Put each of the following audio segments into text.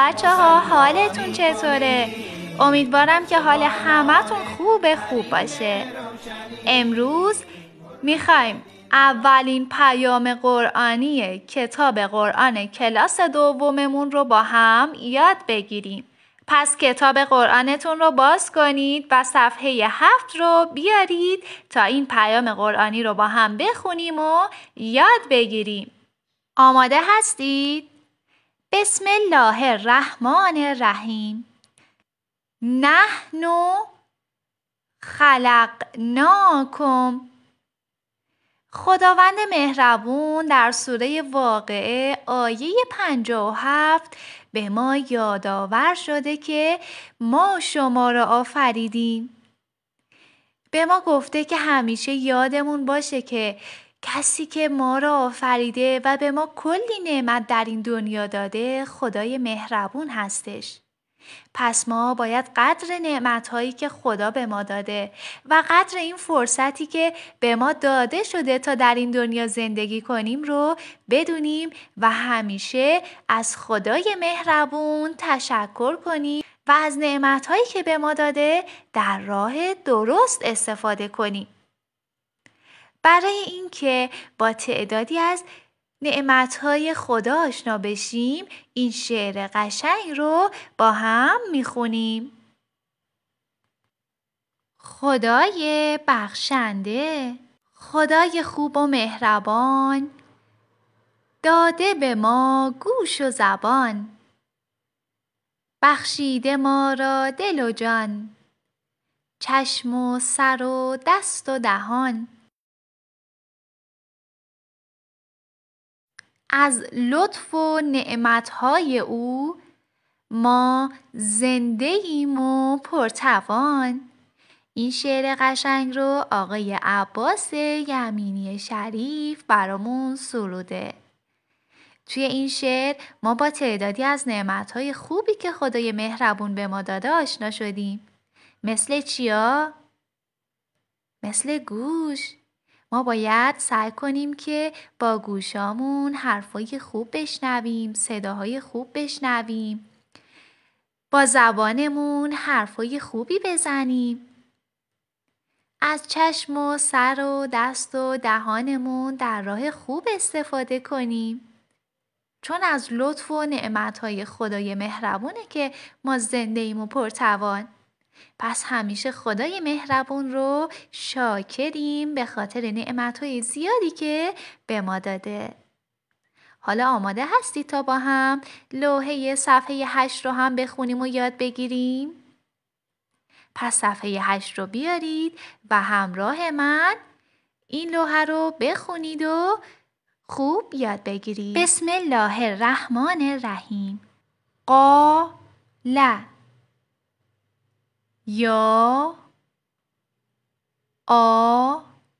بچه ها حالتون چطوره؟ امیدوارم که حال همتون خوب خوب باشه امروز میخوایم اولین پیام قرآنی کتاب قرآن کلاس دوممون رو با هم یاد بگیریم پس کتاب قرآنتون رو باز کنید و صفحه هفت رو بیارید تا این پیام قرآنی رو با هم بخونیم و یاد بگیریم آماده هستید؟ بسم الله الرحمن الرحیم نحنو خلقناکم خداوند مهربون در سوره واقعه آیه 57 به ما یادآور شده که ما شما را آفریدیم به ما گفته که همیشه یادمون باشه که کسی که ما را آفریده و به ما کلی نعمت در این دنیا داده خدای مهربون هستش. پس ما باید قدر نعمتهایی که خدا به ما داده و قدر این فرصتی که به ما داده شده تا در این دنیا زندگی کنیم رو بدونیم و همیشه از خدای مهربون تشکر کنیم و از نعمتهایی که به ما داده در راه درست استفاده کنیم. برای اینکه با تعدادی از نعمتهای خدا آشنا بشیم این شعر قشنگ رو با هم میخونیم خدای بخشنده خدای خوب و مهربان داده به ما گوش و زبان بخشیده ما را دل و جان چشم و سر و دست و دهان از لطف و نعمتهای او ما زنده ایم و پرتوان این شعر قشنگ رو آقای عباس یمینی شریف برامون سروده توی این شعر ما با تعدادی از نعمتهای خوبی که خدای مهربون به ما داده آشنا شدیم مثل چیا؟ مثل گوش، ما باید سعی کنیم که با گوشامون حرفای خوب بشنویم صداهای خوب بشنویم با زبانمون حرفای خوبی بزنیم از چشم و سر و دست و دهانمون در راه خوب استفاده کنیم چون از لطف و نعمتهای خدای مهربونه که ما زنده ایم و پرتوان پس همیشه خدای مهربون رو شاکریم به خاطر نعمتهای زیادی که به ما داده. حالا آماده هستید تا با هم لوحه صفحه 8 رو هم بخونیم و یاد بگیریم؟ پس صفحه 8 رو بیارید و همراه من این لوحه رو بخونید و خوب یاد بگیرید. بسم الله الرحمن الرحیم. ل یا آدمو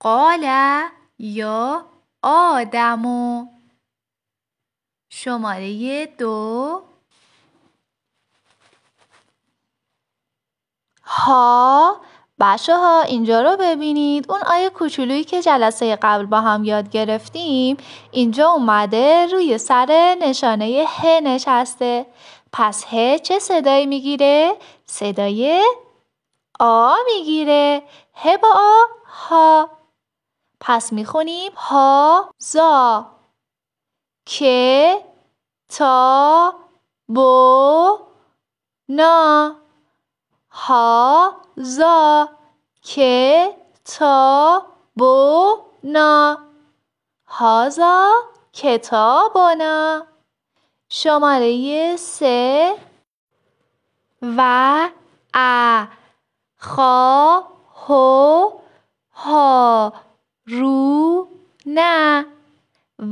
قال یا آدمو شماره دو ها بچه ها اینجا رو ببینید اون آیه کوچولویی که جلسه قبل با هم یاد گرفتیم اینجا اومده روی سر نشانه ه نشسته پس ه چه صدایی میگیره؟ صدای آ میگیره ه با آ ها پس میخونیم ها زا که تا بو نا هازا زا که تا هازا کتابونا شماره سه و ا خا هو ها رو نه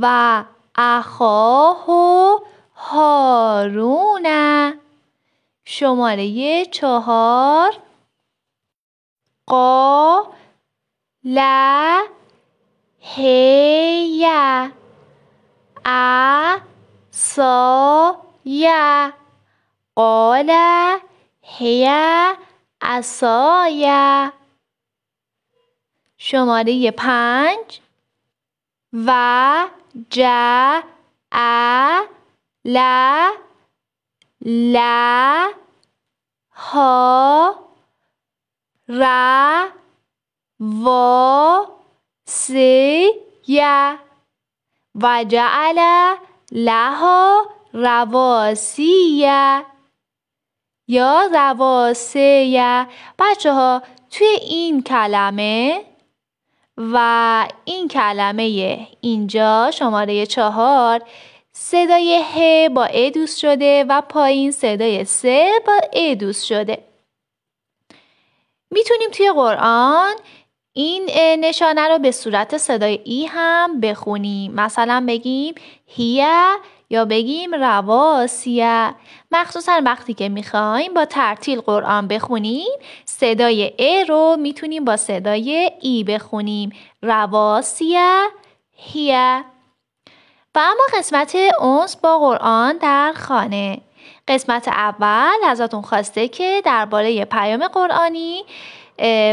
و اخاه هارونه شماره چهار قا ل هی ا سا ی قال هی عصایا شماره پنج و ا جعل لا ها را و سی یا و جعل لها رواسیه یا رواسیه بچه ها توی این کلمه و این کلمه اینجا شماره چهار صدای ه با ا دوست شده و پایین صدای س با ا دوست شده میتونیم توی قرآن این نشانه رو به صورت صدای ای هم بخونیم مثلا بگیم هیه یا بگیم رواسیه مخصوصا وقتی که میخوایم با ترتیل قرآن بخونیم صدای ا رو میتونیم با صدای ای بخونیم رواسیه هیه و اما قسمت اونس با قرآن در خانه قسمت اول ازتون خواسته که درباره پیام قرآنی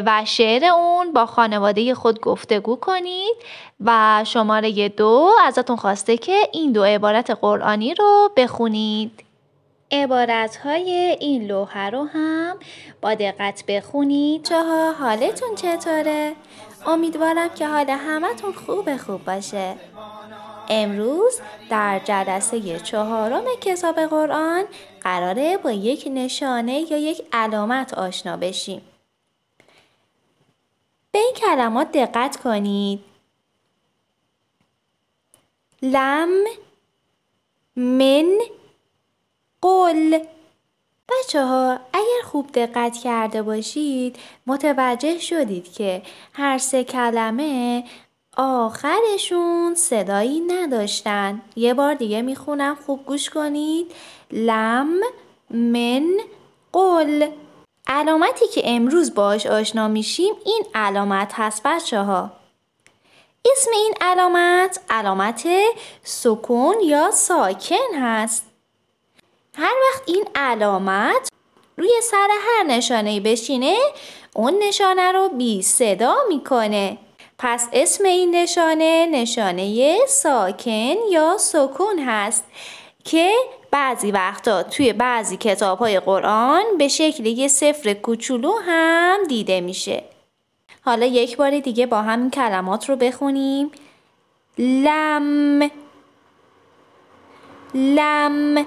و شعر اون با خانواده خود گفتگو کنید و شماره دو ازتون خواسته که این دو عبارت قرآنی رو بخونید عبارت های این لوحه رو هم با دقت بخونید چه حالتون چطوره؟ امیدوارم که حال همتون خوب خوب باشه امروز در جلسه چهارم کتاب قرآن قراره با یک نشانه یا یک علامت آشنا بشیم. به این کلمات دقت کنید. لم من قل بچه ها اگر خوب دقت کرده باشید متوجه شدید که هر سه کلمه آخرشون صدایی نداشتن یه بار دیگه میخونم خوب گوش کنید لم من قل علامتی که امروز باش آشنا میشیم این علامت هست بچه ها اسم این علامت علامت سکون یا ساکن هست هر وقت این علامت روی سر هر نشانه بشینه اون نشانه رو بی صدا میکنه پس اسم این نشانه نشانه ساکن یا سکون هست که بعضی وقتا توی بعضی کتاب های قرآن به شکل یه صفر کوچولو هم دیده میشه حالا یک بار دیگه با همین کلمات رو بخونیم لم لم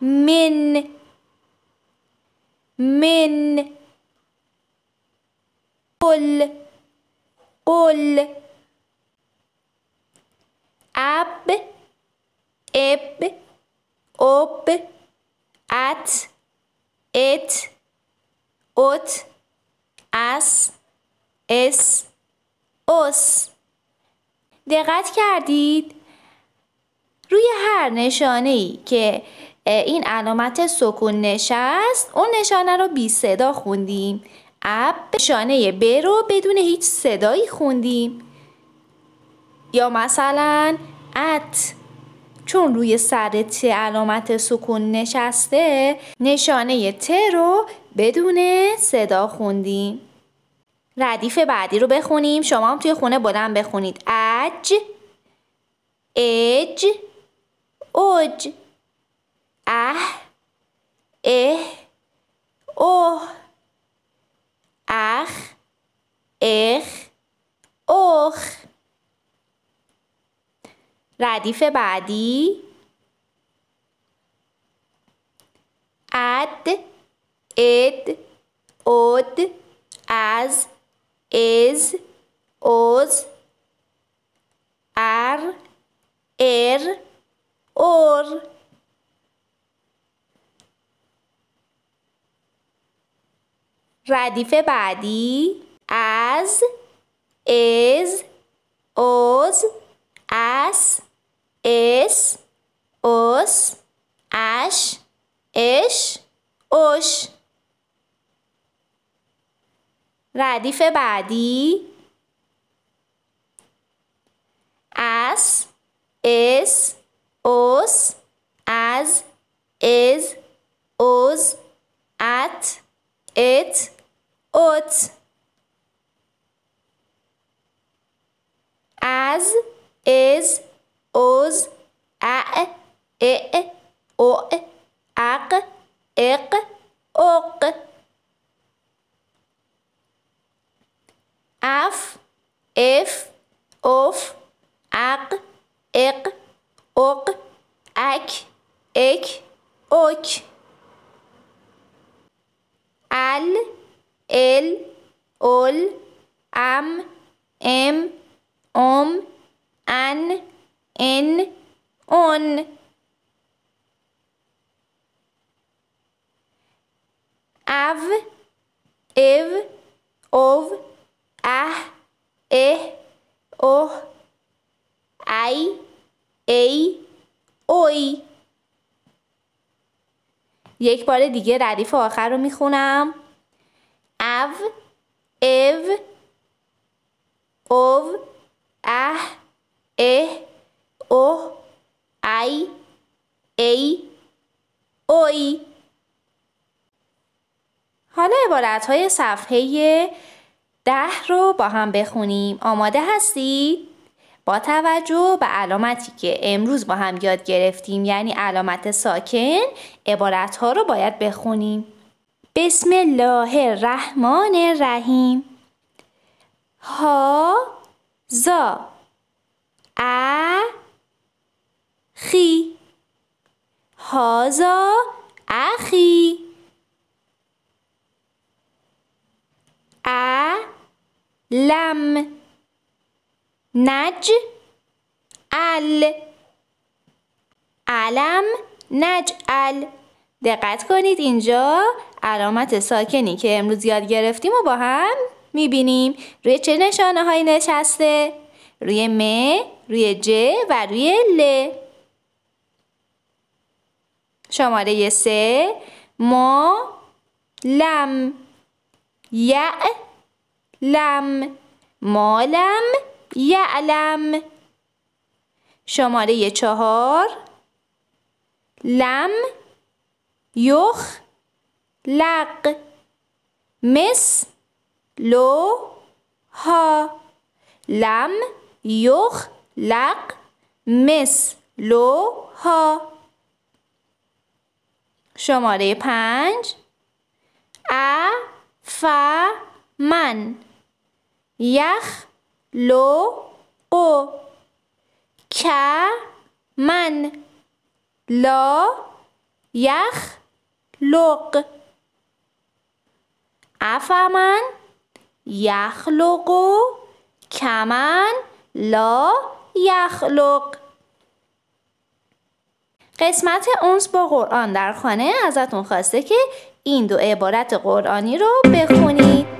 من من قل قل اب اب اب ات ات ات اس اس اس دقت کردید روی هر نشانه ای که این علامت سکون نشست اون نشانه رو بی صدا خوندیم اب شانه ب رو بدون هیچ صدایی خوندیم یا مثلا ات چون روی سر ت علامت سکون نشسته نشانه ت رو بدون صدا خوندیم ردیف بعدی رو بخونیم شما هم توی خونه بلند بخونید اج اج اوج اه اه اوه اخ اخ اخ ردیف بعدی اد اد اود از از اوز ار ار اور ردیف بعدی از از از اس اس اوس اش اش ردیف بعدی اس اس اوس از از از ات ات oats as is os a e o ak ek ok af if of ak ek ok ak ek ok al ال اول ام ام ام ان ان اون او او او اه اه اوه ای ای اوی یک بار دیگه ردیف آخر رو میخونم av, ev, ov, ah, E o, ai, ای اوی حالا عبارت های صفحه ده رو با هم بخونیم آماده هستید؟ با توجه به علامتی که امروز با هم یاد گرفتیم یعنی علامت ساکن عبارت ها رو باید بخونیم بسم الله الرحمن الرحیم ها زا ا خی ها اخی ا لم نج ال علم ال دقت کنید اینجا علامت ساکنی که امروز یاد گرفتیم و با هم میبینیم روی چه نشانه هایی نشسته روی م روی ج و روی ل شماره سه ما لم یع لم مالم یعلم شماره چهار لم یخ لق مس لو ها لم یخ لق مس لو ها شماره پنج ا ف من یخ لو قو ک من لا یخ لق افمن یخلق و کمن لا یخلق قسمت اونس با قرآن در خانه ازتون خواسته که این دو عبارت قرآنی رو بخونید